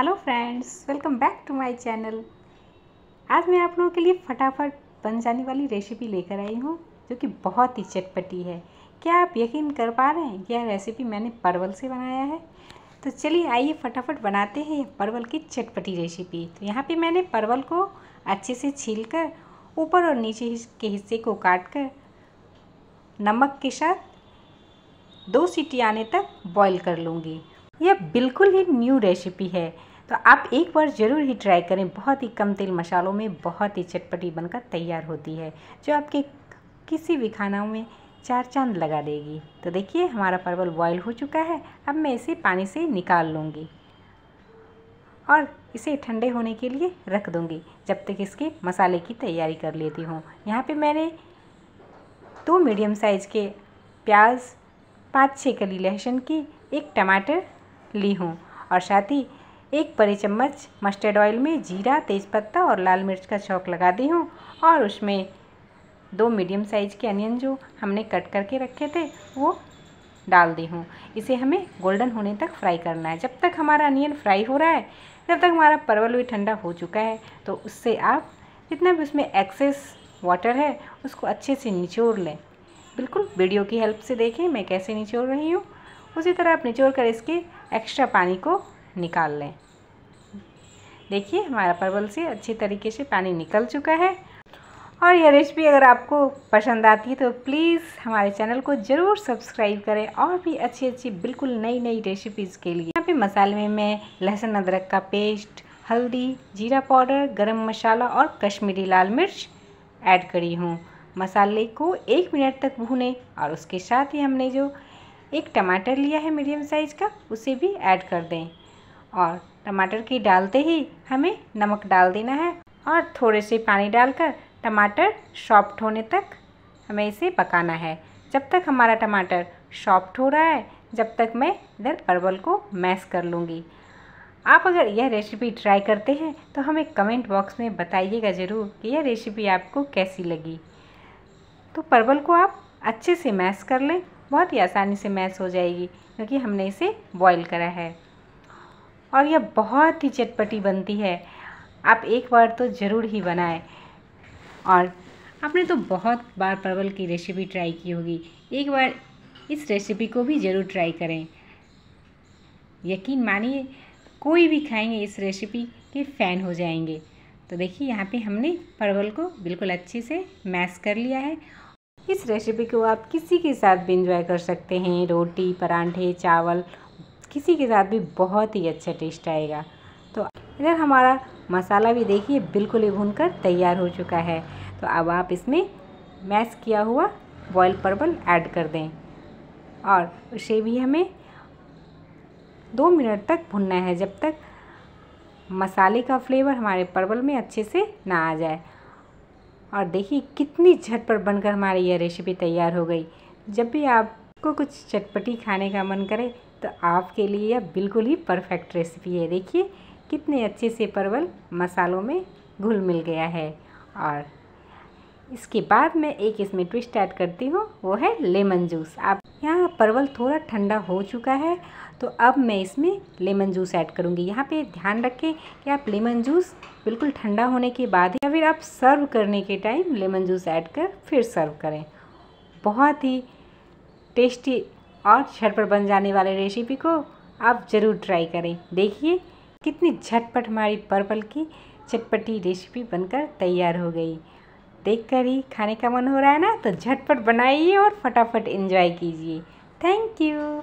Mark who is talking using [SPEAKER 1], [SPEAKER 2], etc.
[SPEAKER 1] hello friends welcome back to my channel आज मैं आप लोगों के लिए फटाफट बन जाने वाली रेसिपी लेकर आई हूँ जो कि बहुत ही चटपटी है क्या आप यकीन कर पा रहे हैं यह रेसिपी मैंने परवल से बनाया है तो चलिए आइए फटाफट बनाते हैं परवल की चटपटी रेसिपी तो यहाँ पे मैंने परवल को अच्छे से छील कर ऊपर और नीचे के हिस्से को काट कर नमक के साथ दो सीटी आने तक बॉईल कर लूँगी यह बिल्कुल ही न्यू रेसिपी है तो आप एक बार ज़रूर ही ट्राई करें बहुत ही कम तेल मसालों में बहुत ही चटपटी बनकर तैयार होती है जो आपके किसी भी खाना में चार चांद लगा देगी तो देखिए हमारा परवल बॉयल हो चुका है अब मैं इसे पानी से निकाल लूँगी और इसे ठंडे होने के लिए रख दूँगी जब तक इसके मसाले की तैयारी कर लेती हूँ यहाँ पे मैंने दो मीडियम साइज़ के प्याज पाँच छः कली लहसुन की एक टमाटर ली हूँ और साथ ही एक बड़े चम्मच मस्टर्ड ऑयल में जीरा तेज़पत्ता और लाल मिर्च का छौक लगा दी हूँ और उसमें दो मीडियम साइज़ के अनियन जो हमने कट करके रखे थे वो डाल दी हूँ इसे हमें गोल्डन होने तक फ्राई करना है जब तक हमारा अनियन फ्राई हो रहा है जब तक हमारा परवल भी ठंडा हो चुका है तो उससे आप जितना भी उसमें एक्सेस वाटर है उसको अच्छे से निचोड़ लें बिल्कुल वीडियो की हेल्प से देखें मैं कैसे निचोड़ रही हूँ उसी तरह आप निचोड़ कर इसके एक्स्ट्रा पानी को निकाल लें देखिए हमारा परवल से अच्छी तरीके से पानी निकल चुका है और यह रेसिपी अगर आपको पसंद आती है तो प्लीज़ हमारे चैनल को ज़रूर सब्सक्राइब करें और भी अच्छी अच्छी बिल्कुल नई नई रेसिपीज़ के लिए यहाँ पे मसाले में मैं लहसुन अदरक का पेस्ट हल्दी जीरा पाउडर गरम मसाला और कश्मीरी लाल मिर्च ऐड करी हूँ मसाले को एक मिनट तक भूने और उसके साथ ही हमने जो एक टमाटर लिया है मीडियम साइज़ का उसे भी ऐड कर दें और टमाटर की डालते ही हमें नमक डाल देना है और थोड़े से पानी डालकर टमाटर सॉफ्ट होने तक हमें इसे पकाना है जब तक हमारा टमाटर सॉफ्ट हो रहा है जब तक मैं इधर परवल को मैश कर लूँगी आप अगर यह रेसिपी ट्राई करते हैं तो हमें कमेंट बॉक्स में बताइएगा ज़रूर कि यह रेसिपी आपको कैसी लगी तो परवल को आप अच्छे से मैश कर लें बहुत ही आसानी से मैश हो जाएगी क्योंकि हमने इसे बॉईल करा है और यह बहुत ही चटपटी बनती है आप एक बार तो ज़रूर ही बनाएं और आपने तो बहुत बार परवल की रेसिपी ट्राई की होगी एक बार इस रेसिपी को भी ज़रूर ट्राई करें यकीन मानिए कोई भी खाएंगे इस रेसिपी के फ़ैन हो जाएंगे तो देखिए यहाँ पे हमने परवल को बिल्कुल अच्छे से मैश कर लिया है इस रेसिपी को आप किसी के साथ भी इंजॉय कर सकते हैं रोटी परांठे चावल किसी के साथ भी बहुत ही अच्छा टेस्ट आएगा तो इधर हमारा मसाला भी देखिए बिल्कुल ही भून कर तैयार हो चुका है तो अब आप इसमें मैश किया हुआ बॉयल परवल ऐड कर दें और उसे भी हमें दो मिनट तक भुनना है जब तक मसाले का फ्लेवर हमारे परवल में अच्छे से ना आ जाए और देखिए कितनी झटपट बनकर हमारी यह रेसिपी तैयार हो गई जब भी आपको कुछ चटपटी खाने का मन करे तो आपके लिए यह बिल्कुल ही परफेक्ट रेसिपी है देखिए कितने अच्छे से परवल मसालों में घुल मिल गया है और इसके बाद मैं एक इसमें ट्विस्ट ऐड करती हूँ वो है लेमन जूस आप यहाँ परवल थोड़ा ठंडा हो चुका है तो अब मैं इसमें लेमन जूस ऐड करूँगी यहाँ पे ध्यान रखें कि आप लेमन जूस बिल्कुल ठंडा होने के बाद या फिर आप सर्व करने के टाइम लेमन जूस ऐड कर फिर सर्व करें बहुत ही टेस्टी और झटपट बन जाने वाले रेसिपी को आप ज़रूर ट्राई करें देखिए कितनी झटपट हमारी पर्पल की चटपटी रेसिपी बनकर तैयार हो गई देखकर ही खाने का मन हो रहा है ना तो झटपट बनाइए और फटाफट इन्जॉय कीजिए थैंक यू